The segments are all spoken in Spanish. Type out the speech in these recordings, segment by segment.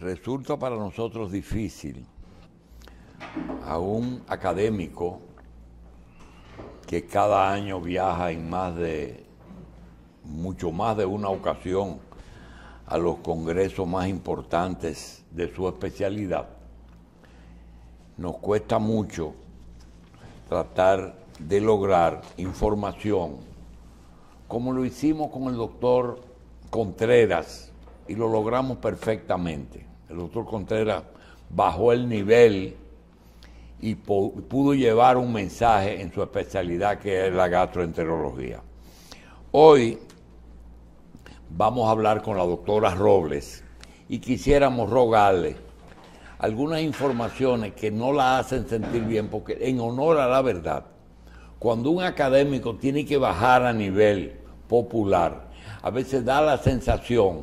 resulta para nosotros difícil a un académico que cada año viaja en más de, mucho más de una ocasión a los congresos más importantes de su especialidad. Nos cuesta mucho tratar de lograr información, como lo hicimos con el doctor Contreras, y lo logramos perfectamente el doctor Contreras bajó el nivel y pudo llevar un mensaje en su especialidad que es la gastroenterología. Hoy vamos a hablar con la doctora Robles y quisiéramos rogarle algunas informaciones que no la hacen sentir bien, porque en honor a la verdad, cuando un académico tiene que bajar a nivel popular, a veces da la sensación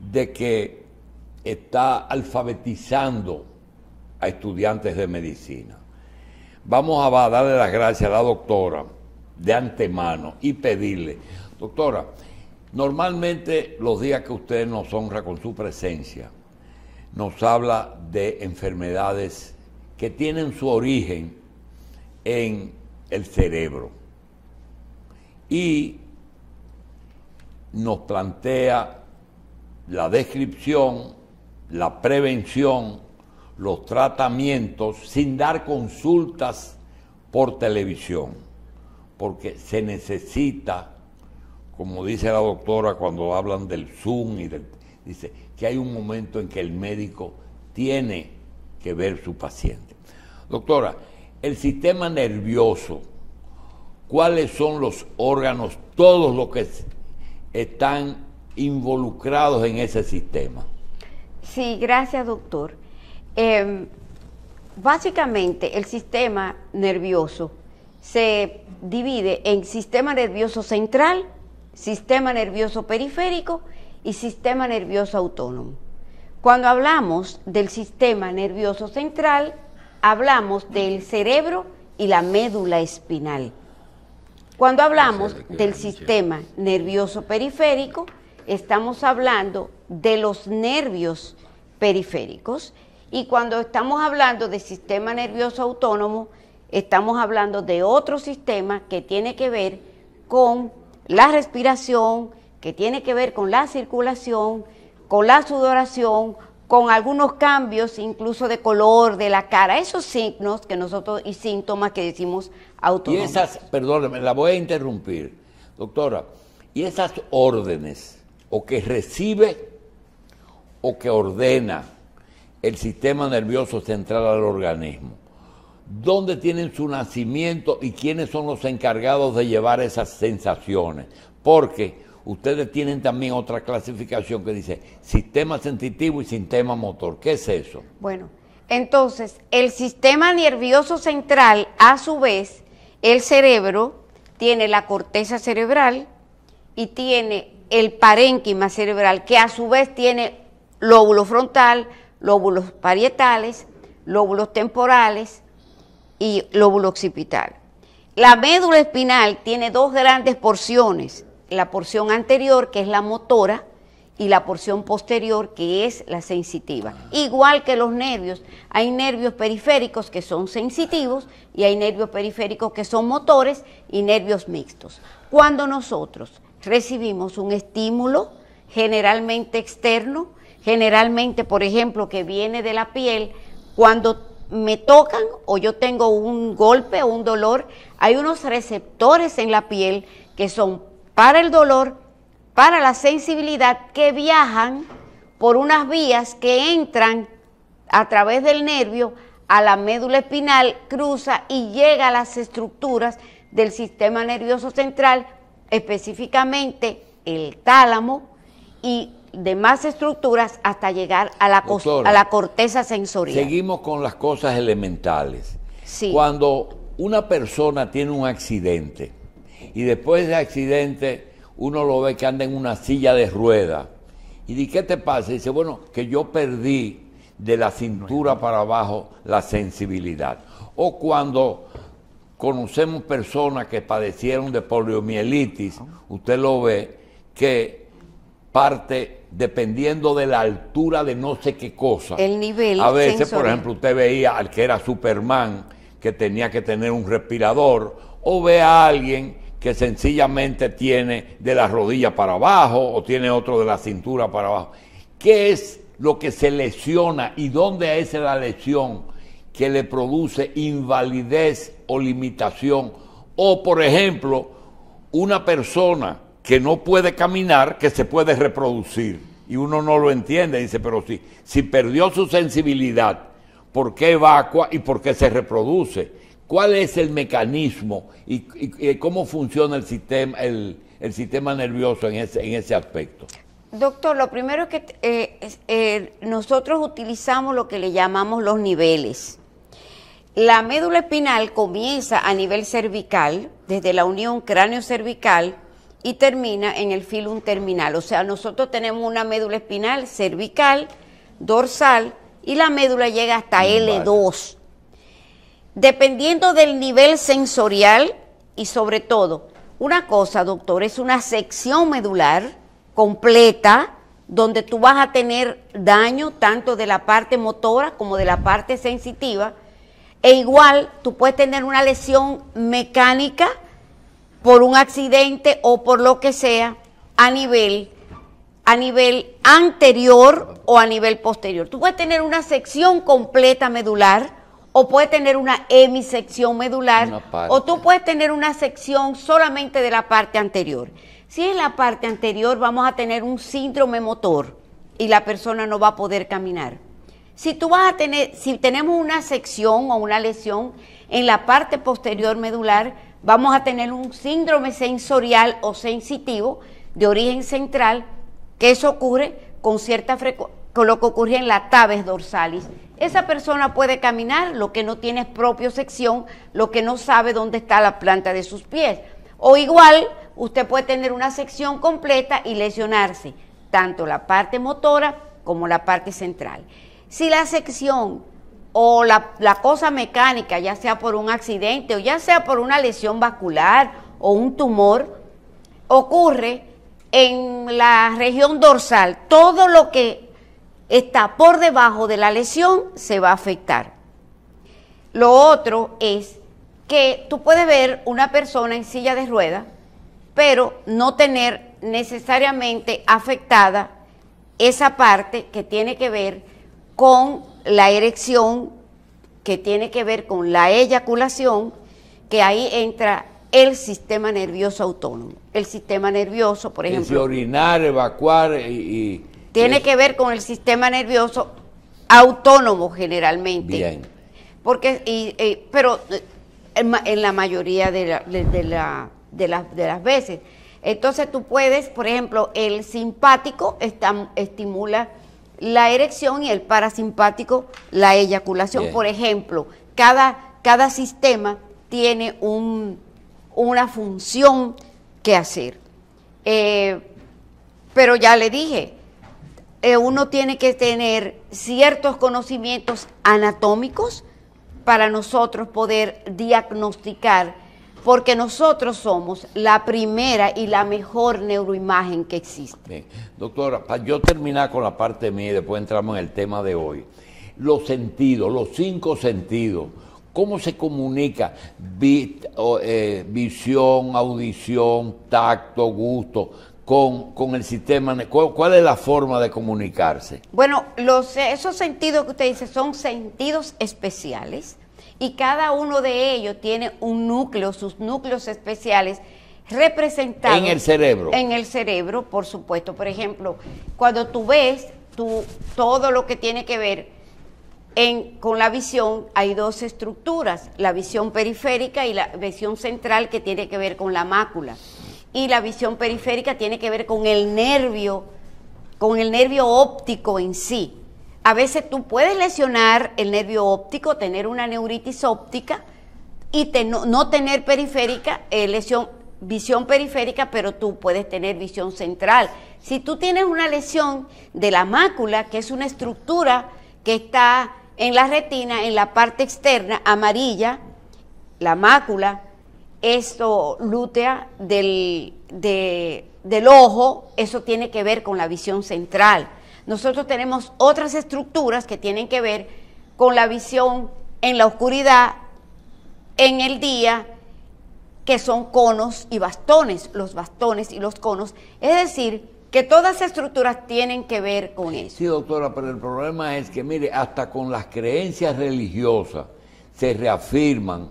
de que está alfabetizando a estudiantes de medicina. Vamos a darle las gracias a la doctora de antemano y pedirle, doctora, normalmente los días que usted nos honra con su presencia, nos habla de enfermedades que tienen su origen en el cerebro y nos plantea la descripción la prevención, los tratamientos, sin dar consultas por televisión, porque se necesita, como dice la doctora cuando hablan del Zoom, y dice que hay un momento en que el médico tiene que ver su paciente. Doctora, el sistema nervioso, ¿cuáles son los órganos, todos los que están involucrados en ese sistema? Sí, gracias doctor. Em, básicamente el sistema nervioso se divide en sistema nervioso central, sistema nervioso periférico y sistema nervioso autónomo. Cuando hablamos del sistema nervioso central, hablamos del cerebro y la médula espinal. Cuando hablamos del sistema nervioso periférico, estamos hablando de los nervios periféricos y cuando estamos hablando de sistema nervioso autónomo, estamos hablando de otro sistema que tiene que ver con la respiración, que tiene que ver con la circulación, con la sudoración, con algunos cambios incluso de color de la cara, esos signos que nosotros y síntomas que decimos autónomos. Y esas, perdóneme, la voy a interrumpir, doctora, y esas órdenes o que recibe o que ordena el sistema nervioso central al organismo. ¿Dónde tienen su nacimiento y quiénes son los encargados de llevar esas sensaciones? Porque ustedes tienen también otra clasificación que dice sistema sensitivo y sistema motor. ¿Qué es eso? Bueno, entonces el sistema nervioso central, a su vez, el cerebro tiene la corteza cerebral y tiene el parénquima cerebral, que a su vez tiene lóbulo frontal, lóbulos parietales, lóbulos temporales y lóbulo occipital. La médula espinal tiene dos grandes porciones, la porción anterior, que es la motora, y la porción posterior, que es la sensitiva. Igual que los nervios, hay nervios periféricos que son sensitivos y hay nervios periféricos que son motores y nervios mixtos. Cuando nosotros recibimos un estímulo generalmente externo, generalmente, por ejemplo, que viene de la piel, cuando me tocan o yo tengo un golpe o un dolor, hay unos receptores en la piel que son para el dolor, para la sensibilidad, que viajan por unas vías que entran a través del nervio a la médula espinal, cruza y llega a las estructuras del sistema nervioso central específicamente el tálamo y demás estructuras hasta llegar a la, a la corteza sensorial. Seguimos con las cosas elementales. Cuando una persona tiene un accidente y después de accidente uno lo ve que anda en una silla de rueda y dice, ¿qué te pasa? Y dice, bueno, que yo perdí de la cintura para abajo la sensibilidad. O cuando conocemos personas que padecieron de poliomielitis, usted lo ve, que parte dependiendo de la altura de no sé qué cosa. El nivel. A veces, por ejemplo, usted veía al que era Superman, que tenía que tener un respirador, o ve a alguien que sencillamente tiene de la rodilla para abajo o tiene otro de la cintura para abajo. ¿Qué es lo que se lesiona y dónde es la lesión que le produce invalidez o limitación. O, por ejemplo, una persona que no puede caminar, que se puede reproducir. Y uno no lo entiende, dice, pero si, si perdió su sensibilidad, ¿por qué evacua y por qué se reproduce? ¿Cuál es el mecanismo y, cómo funciona el sistema, el, sistema nervioso en ese, en ese aspecto? Doctor, lo primero es que eh, eh, nosotros utilizamos lo que le llamamos los niveles. La médula espinal comienza a nivel cervical, desde la unión cráneo-cervical, y termina en el filum terminal. O sea, nosotros tenemos una médula espinal cervical, dorsal, y la médula llega hasta L2. Dependiendo del nivel sensorial y sobre todo, una cosa, doctor, es una sección medular completa donde tú vas a tener daño tanto de la parte motora como de la parte sensitiva e igual tú puedes tener una lesión mecánica por un accidente o por lo que sea a nivel a nivel anterior o a nivel posterior. Tú puedes tener una sección completa medular o puedes tener una hemisección medular o tú puedes tener una sección solamente de la parte anterior. Si es la parte anterior vamos a tener un síndrome motor y la persona no va a poder caminar. Si tú vas si tenemos una sección o una lesión en la parte posterior medular, vamos a tener un síndrome sensorial o sensitivo de origen central, que eso ocurre con cierta con lo que ocurre en la tabes dorsalis. Esa persona puede caminar, lo que no tiene es propio sección, lo que no sabe dónde está la planta de sus pies. O igual, usted puede tener una sección completa y lesionarse, tanto la parte motora como la parte central. Si la sección o la, cosa mecánica, ya sea por un accidente o ya sea por una lesión vascular o un tumor, ocurre en la región dorsal, todo lo que está por debajo de la lesión se va a afectar. Lo otro es que tú puedes ver una persona en silla de ruedas, pero no tener necesariamente afectada esa parte que tiene que ver con la erección que tiene que ver con la eyaculación, que ahí entra el sistema nervioso autónomo. El sistema nervioso, por ejemplo. orinar, evacuar y. tiene que ver con el sistema nervioso autónomo generalmente. Bien. Porque, pero eh, en, la mayoría de, la, de, de, las veces. Entonces tú puedes, por ejemplo, el simpático está, estimula la erección y el parasimpático, la eyaculación. Por ejemplo, cada, cada sistema tiene una función que hacer. Eh, pero ya le dije, eh, uno tiene que tener ciertos conocimientos anatómicos para nosotros poder diagnosticar porque nosotros somos la primera y la mejor neuroimagen que existe. doctora, para yo terminar con la parte mía y después entramos en el tema de hoy. Los sentidos, los cinco sentidos, ¿cómo se comunica eh, visión, audición, tacto, gusto? Con, con el sistema, ¿cuál, es la forma de comunicarse? Bueno, los, esos sentidos que usted dice son sentidos especiales y cada uno de ellos tiene un núcleo, sus núcleos especiales representados. En el cerebro. En el cerebro, por supuesto. Por ejemplo, cuando tú ves tú, todo lo que tiene que ver en, con la visión, hay dos estructuras, la visión periférica y la visión central que tiene que ver con la mácula. Y la visión periférica tiene que ver con el nervio, con el nervio óptico en sí a veces tú puedes lesionar el nervio óptico, tener una neuritis óptica y no, tener periférica, eh, lesión, visión periférica, pero tú puedes tener visión central. Si tú tienes una lesión de la mácula, que es una estructura que está en la retina, en la parte externa amarilla, la mácula, esto lútea del ojo, eso tiene que ver con la visión central. Nosotros tenemos otras estructuras que tienen que ver con la visión en la oscuridad, en el día, que son conos y bastones, los bastones y los conos. Es decir, que todas las estructuras tienen que ver con eso. Sí, doctora, pero el problema es que, mire, hasta con las creencias religiosas se reafirman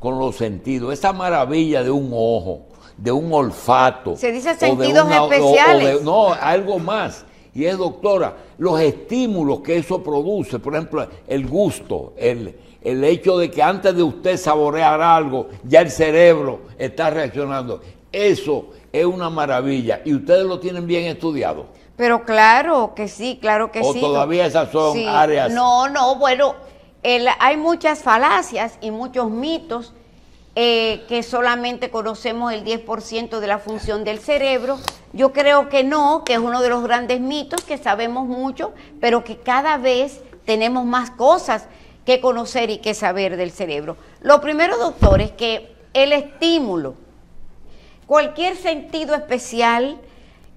con los sentidos. Esa maravilla de un ojo, de un olfato. Se dice sentidos especiales. no, algo más y es doctora, los estímulos que eso produce, por ejemplo, el gusto, el, el hecho de que antes de usted saborear algo, ya el cerebro está reaccionando. Eso es una maravilla y ustedes lo tienen bien estudiado. Pero claro que sí, claro que sí. O todavía esas son áreas. No, no, bueno, hay muchas falacias y muchos mitos eh, que solamente conocemos el 10% de la función del cerebro. Yo creo que no, que es uno de los grandes mitos que sabemos mucho, pero que cada vez tenemos más cosas que conocer y que saber del cerebro. Lo primero, doctor, es que el estímulo, cualquier sentido especial,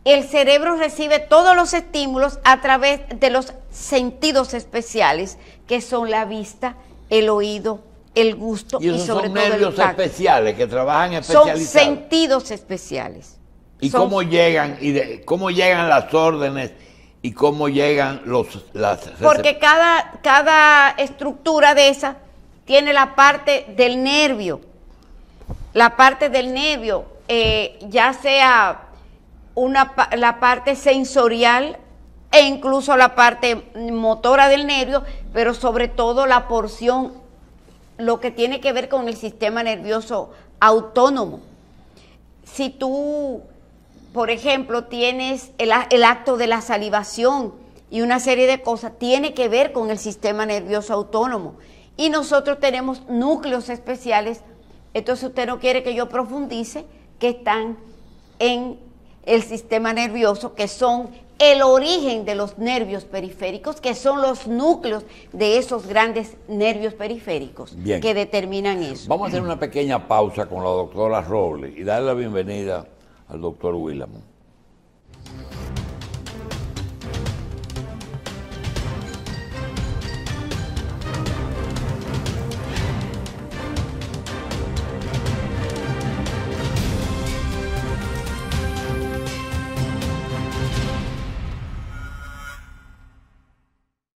el cerebro recibe todos los estímulos a través de los sentidos especiales, que son la vista, el oído, el gusto y, y son nervios especiales que trabajan especializados. Son sentidos especiales. ¿Y cómo llegan y de, cómo llegan las órdenes y cómo llegan los las Porque cada cada estructura de esa tiene la parte del nervio. La parte del nervio, eh, ya sea la parte sensorial e incluso la parte motora del nervio, pero sobre todo la porción lo que tiene que ver con el sistema nervioso autónomo. Si tú, por ejemplo, tienes el, acto de la salivación y una serie de cosas, tiene que ver con el sistema nervioso autónomo. Y nosotros tenemos núcleos especiales, entonces usted no quiere que yo profundice, que están en el sistema nervioso, que son el origen de los nervios periféricos, que son los núcleos de esos grandes nervios periféricos que determinan eso. Vamos a hacer una pequeña pausa con la doctora Robles y darle la bienvenida al doctor Willamon.